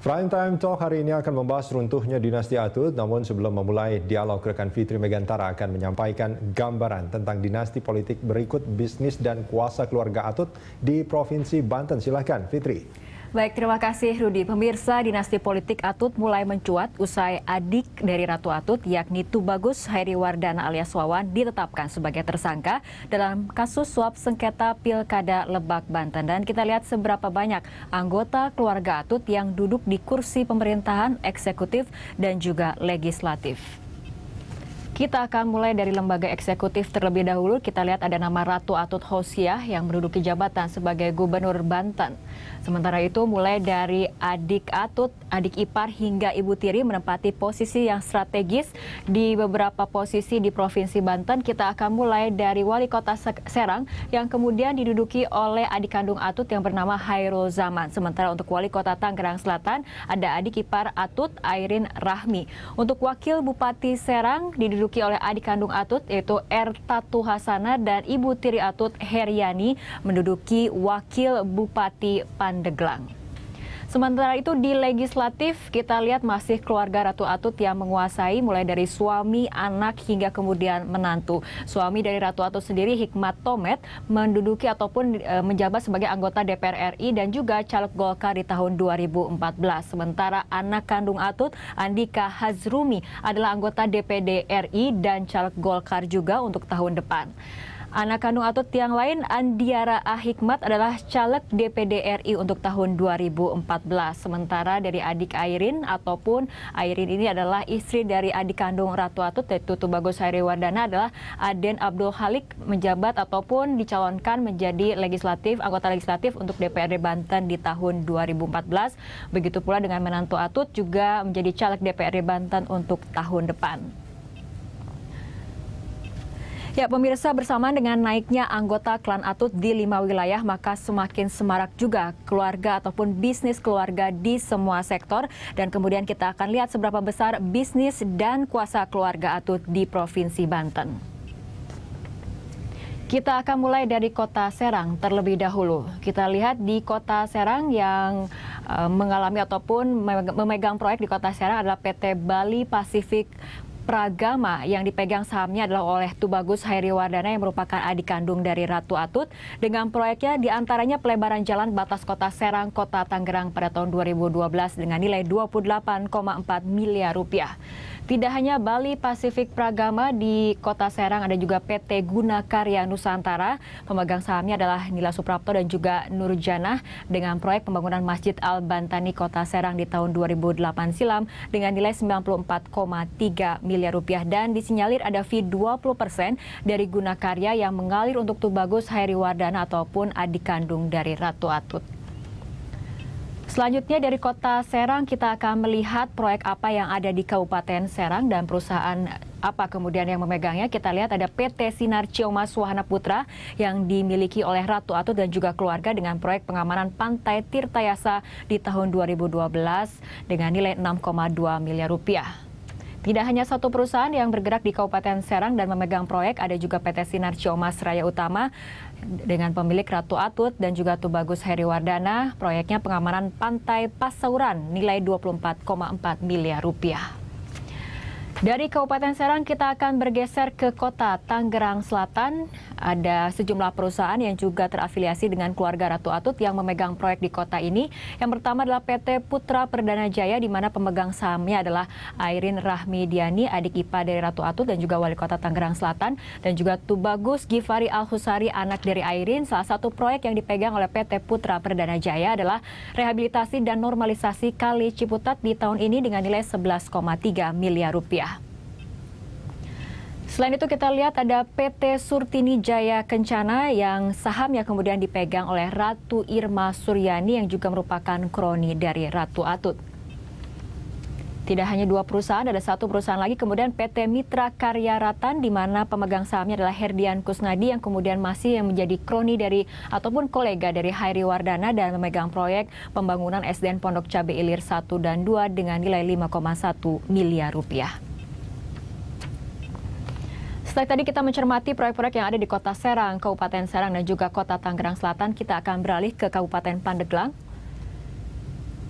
Prime Time Talk hari ini akan membahas runtuhnya dinasti Atut, namun sebelum memulai dialog rekan Fitri Megantara akan menyampaikan gambaran tentang dinasti politik berikut bisnis dan kuasa keluarga Atut di Provinsi Banten. Silahkan Fitri. Baik, terima kasih Rudi. Pemirsa, dinasti politik Atut mulai mencuat usai adik dari Ratu Atut, yakni Tubagus Hairi Wardana alias Wawan, ditetapkan sebagai tersangka dalam kasus suap sengketa Pilkada Lebak, Banten. Dan kita lihat seberapa banyak anggota keluarga Atut yang duduk di kursi pemerintahan eksekutif dan juga legislatif. Kita akan mulai dari lembaga eksekutif terlebih dahulu. Kita lihat ada nama Ratu Atut Hosiah yang menduduki jabatan sebagai Gubernur Banten. Sementara itu mulai dari adik Atut, adik ipar hingga ibu tiri menempati posisi yang strategis di beberapa posisi di Provinsi Banten. Kita akan mulai dari Wali Kota Serang yang kemudian diduduki oleh adik kandung Atut yang bernama Hairul Zaman. Sementara untuk Wali Kota Tangerang Selatan ada adik ipar Atut Airin Rahmi. Untuk Wakil Bupati Serang diduduki diduduki oleh adik kandung Atut yaitu Erta Tatu dan Ibu Tiri Atut Heriani menduduki Wakil Bupati Pandeglang. Sementara itu di legislatif kita lihat masih keluarga Ratu Atut yang menguasai mulai dari suami, anak hingga kemudian menantu. Suami dari Ratu Atut sendiri Hikmat Tomet menduduki ataupun e, menjabat sebagai anggota DPR RI dan juga caleg Golkar di tahun 2014. Sementara anak kandung Atut Andika Hazrumi adalah anggota DPD RI dan caleg Golkar juga untuk tahun depan. Anak kandung Atut yang lain, Andiara Ahikmat adalah caleg DPD RI untuk tahun 2014. Sementara dari adik Airin ataupun Airin ini adalah istri dari adik kandung Ratu Atut yaitu Tubagus Wardana adalah Aden Abdul Halik menjabat ataupun dicalonkan menjadi legislatif anggota legislatif untuk DPRD Banten di tahun 2014. Begitu pula dengan menantu Atut juga menjadi caleg DPRD Banten untuk tahun depan. Ya, pemirsa bersamaan dengan naiknya anggota klan Atut di lima wilayah, maka semakin semarak juga keluarga ataupun bisnis keluarga di semua sektor. Dan kemudian kita akan lihat seberapa besar bisnis dan kuasa keluarga Atut di Provinsi Banten. Kita akan mulai dari kota Serang terlebih dahulu. Kita lihat di kota Serang yang eh, mengalami ataupun memegang proyek di kota Serang adalah PT Bali Pacific Pragama yang dipegang sahamnya adalah oleh Tubagus Hairi Wardana yang merupakan adik kandung dari Ratu Atut dengan proyeknya diantaranya pelebaran jalan batas kota Serang, kota Tangerang pada tahun 2012 dengan nilai 28,4 miliar rupiah. Tidak hanya Bali Pacific Pragama di Kota Serang, ada juga PT Guna Karya Nusantara. Pemegang sahamnya adalah Nila Suprapto dan juga Nurjana dengan proyek pembangunan Masjid Al-Bantani Kota Serang di tahun 2008 silam dengan nilai 94,3 miliar rupiah. Dan disinyalir ada fee 20 persen dari Gunakarya yang mengalir untuk Tubagus Hairi Wardana ataupun adik kandung dari Ratu Atut. Selanjutnya dari kota Serang kita akan melihat proyek apa yang ada di Kabupaten Serang dan perusahaan apa kemudian yang memegangnya. Kita lihat ada PT Sinar Cioma Suhana Putra yang dimiliki oleh Ratu Atut dan juga keluarga dengan proyek pengamanan Pantai Tirtayasa di tahun 2012 dengan nilai 6,2 miliar rupiah. Tidak hanya satu perusahaan yang bergerak di Kabupaten Serang dan memegang proyek, ada juga PT Sinar Ciomas Raya Utama dengan pemilik Ratu Atut dan juga Tubagus Heri Wardana. Proyeknya pengamanan Pantai Pasauran nilai 24,4 miliar rupiah. Dari Kabupaten Serang kita akan bergeser ke kota Tanggerang Selatan. Ada sejumlah perusahaan yang juga terafiliasi dengan keluarga Ratu Atut yang memegang proyek di kota ini. Yang pertama adalah PT Putra Perdana Jaya di mana pemegang sahamnya adalah Airin Rahmidiani, adik IPA dari Ratu Atut dan juga Wali Kota Tangerang Selatan dan juga Tubagus Gifari Al-Husari anak dari Airin. Salah satu proyek yang dipegang oleh PT Putra Perdana Jaya adalah rehabilitasi dan normalisasi Kali Ciputat di tahun ini dengan nilai 11,3 miliar rupiah. Selain itu kita lihat ada PT Surtini Jaya Kencana yang sahamnya kemudian dipegang oleh Ratu Irma Suryani yang juga merupakan kroni dari Ratu Atut. Tidak hanya dua perusahaan, ada satu perusahaan lagi kemudian PT Mitra Karya Ratan di mana pemegang sahamnya adalah Herdian Kusnadi yang kemudian masih yang menjadi kroni dari ataupun kolega dari Hairi Wardana dan memegang proyek pembangunan SDN Pondok Cabe Ilir 1 dan 2 dengan nilai 5,1 miliar rupiah. Setelah tadi kita mencermati proyek-proyek yang ada di Kota Serang, Kabupaten Serang, dan juga Kota Tangerang Selatan, kita akan beralih ke Kabupaten Pandeglang.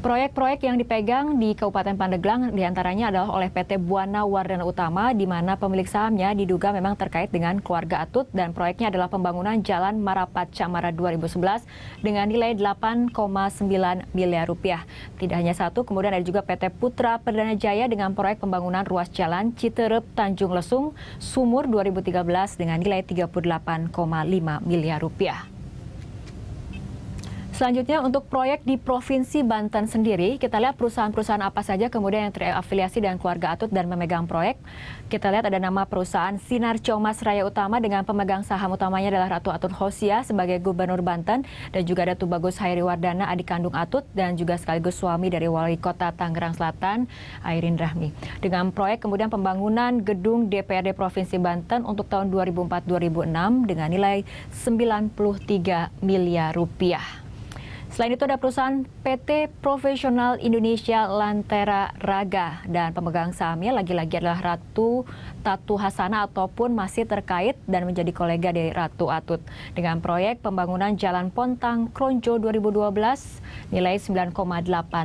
Proyek-proyek yang dipegang di Kabupaten Pandeglang diantaranya adalah oleh PT Buana Wardana Utama, di mana pemilik sahamnya diduga memang terkait dengan keluarga Atut dan proyeknya adalah pembangunan Jalan Marapat Camara 2011 dengan nilai 8,9 miliar rupiah. Tidak hanya satu, kemudian ada juga PT Putra Perdana Jaya dengan proyek pembangunan ruas jalan Citerep Tanjung Lesung Sumur 2013 dengan nilai 38,5 miliar rupiah. Selanjutnya untuk proyek di Provinsi Banten sendiri, kita lihat perusahaan-perusahaan apa saja kemudian yang terafiliasi dengan keluarga Atut dan memegang proyek. Kita lihat ada nama perusahaan Sinar Comas Raya Utama dengan pemegang saham utamanya adalah Ratu Atut Hosia sebagai Gubernur Banten dan juga ada Tubagus Hairi Wardana adik kandung Atut dan juga sekaligus suami dari Wali Kota Tangerang Selatan Airin Rahmi. Dengan proyek kemudian pembangunan gedung DPRD Provinsi Banten untuk tahun 2004-2006 dengan nilai 93 miliar rupiah. Selain itu ada perusahaan PT Profesional Indonesia Lantera Raga dan pemegang sahamnya lagi-lagi adalah Ratu Tatu Hasana ataupun masih terkait dan menjadi kolega dari Ratu Atut dengan proyek pembangunan Jalan Pontang Kronjo 2012 nilai 9,8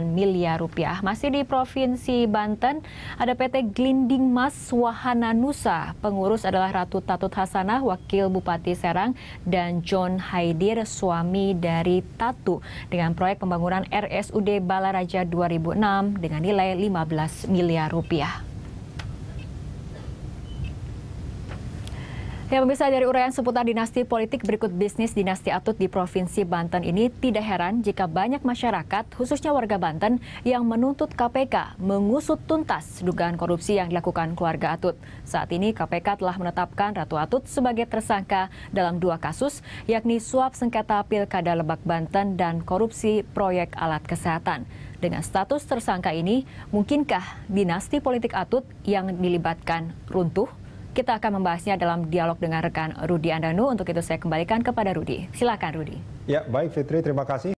miliar rupiah. Masih di Provinsi Banten ada PT Glinding Mas Wahana Nusa. Pengurus adalah Ratu Tatut Hasanah, Wakil Bupati Serang dan John Haidir, suami dari Tatu dengan proyek pembangunan RSUD Balaraja 2006 dengan nilai 15 miliar rupiah. Yang bisa dari uraian seputar dinasti politik berikut bisnis dinasti Atut di Provinsi Banten ini tidak heran jika banyak masyarakat khususnya warga Banten yang menuntut KPK mengusut tuntas dugaan korupsi yang dilakukan keluarga Atut. Saat ini KPK telah menetapkan Ratu Atut sebagai tersangka dalam dua kasus yakni suap sengketa pilkada Lebak Banten dan korupsi proyek alat kesehatan. Dengan status tersangka ini, mungkinkah dinasti politik Atut yang dilibatkan runtuh? Kita akan membahasnya dalam dialog dengan rekan Rudi Andanu. Untuk itu saya kembalikan kepada Rudi. Silakan Rudi. Ya, baik Fitri, terima kasih.